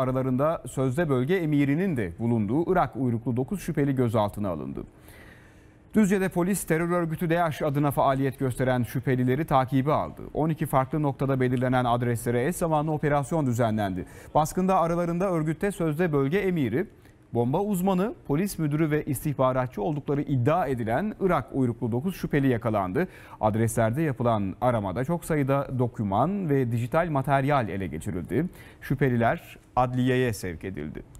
Aralarında sözde bölge emirinin de bulunduğu Irak uyruklu 9 şüpheli gözaltına alındı. Düzce'de polis terör örgütü DAEŞ adına faaliyet gösteren şüphelileri takibi aldı. 12 farklı noktada belirlenen adreslere eş zamanlı operasyon düzenlendi. Baskında aralarında örgütte sözde bölge emiri, Bomba uzmanı, polis müdürü ve istihbaratçı oldukları iddia edilen Irak uyruklu 9 şüpheli yakalandı. Adreslerde yapılan aramada çok sayıda doküman ve dijital materyal ele geçirildi. Şüpheliler adliyeye sevk edildi.